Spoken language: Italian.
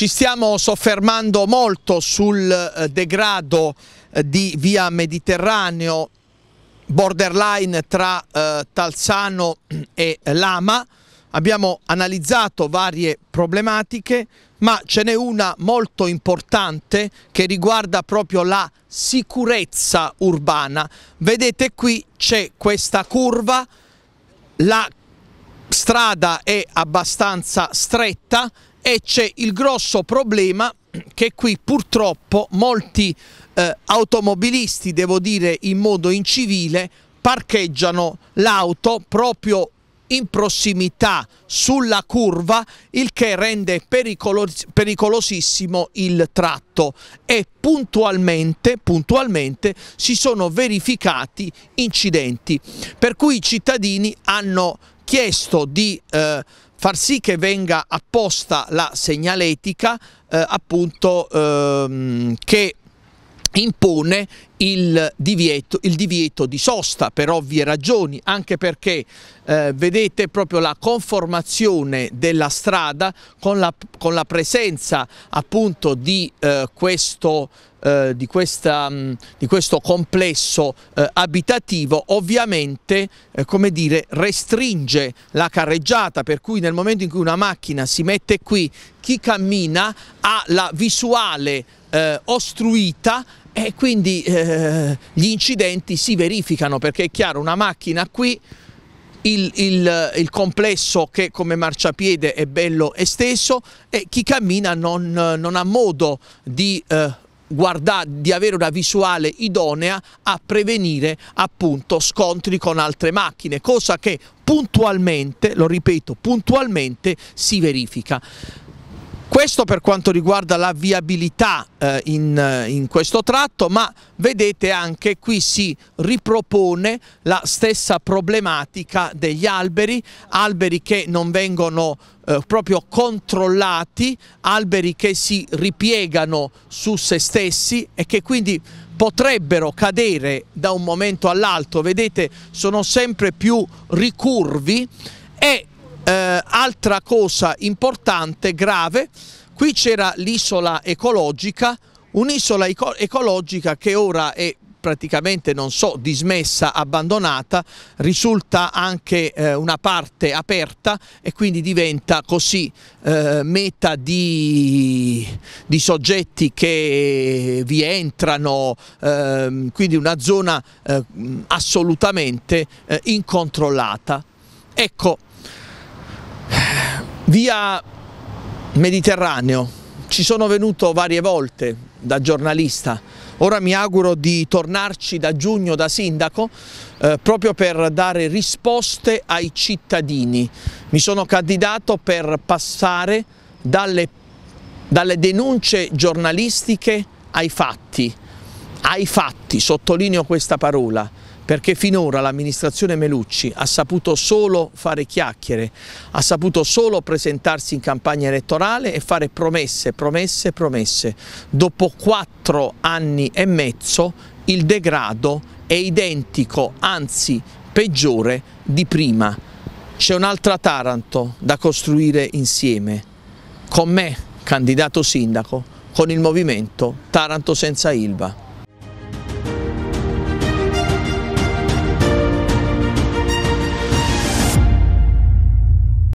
Ci stiamo soffermando molto sul eh, degrado eh, di via Mediterraneo, borderline tra eh, Talzano e Lama. Abbiamo analizzato varie problematiche, ma ce n'è una molto importante che riguarda proprio la sicurezza urbana. Vedete qui c'è questa curva, la strada è abbastanza stretta, e c'è il grosso problema che qui purtroppo molti eh, automobilisti, devo dire in modo incivile, parcheggiano l'auto proprio in prossimità sulla curva, il che rende pericolos pericolosissimo il tratto e puntualmente, puntualmente si sono verificati incidenti, per cui i cittadini hanno chiesto di eh, far sì che venga apposta la segnaletica eh, appunto ehm, che impone il divieto, il divieto, di sosta per ovvie ragioni, anche perché eh, vedete proprio la conformazione della strada con la, con la presenza appunto di, eh, questo, eh, di, questa, mm, di questo, complesso eh, abitativo, ovviamente eh, come dire, restringe la carreggiata, per cui nel momento in cui una macchina si mette qui, chi cammina ha la visuale eh, ostruita e quindi eh, gli incidenti si verificano perché è chiaro una macchina qui il, il, il, complesso che come marciapiede è bello esteso e chi cammina non, non ha modo di, eh, guarda, di avere una visuale idonea a prevenire appunto scontri con altre macchine, cosa che puntualmente, lo ripeto, puntualmente si verifica. Questo per quanto riguarda la viabilità eh, in, eh, in, questo tratto, ma vedete anche qui si ripropone la stessa problematica degli alberi, alberi che non vengono eh, proprio controllati, alberi che si ripiegano su se stessi e che quindi potrebbero cadere da un momento all'altro, vedete sono sempre più ricurvi e eh, Altra cosa importante, grave, qui c'era l'isola ecologica, un'isola eco ecologica che ora è praticamente non so dismessa, abbandonata, risulta anche eh, una parte aperta e quindi diventa così eh, meta di, di, soggetti che vi entrano, eh, quindi una zona eh, assolutamente eh, incontrollata. Ecco, Via Mediterraneo, ci sono venuto varie volte da giornalista, ora mi auguro di tornarci da giugno da sindaco eh, proprio per dare risposte ai cittadini. Mi sono candidato per passare dalle, dalle denunce giornalistiche ai fatti, ai fatti, sottolineo questa parola perché finora l'amministrazione Melucci ha saputo solo fare chiacchiere, ha saputo solo presentarsi in campagna elettorale e fare promesse, promesse, promesse. Dopo quattro anni e mezzo il degrado è identico, anzi peggiore di prima. C'è un'altra Taranto da costruire insieme, con me, candidato sindaco, con il movimento Taranto senza Ilva.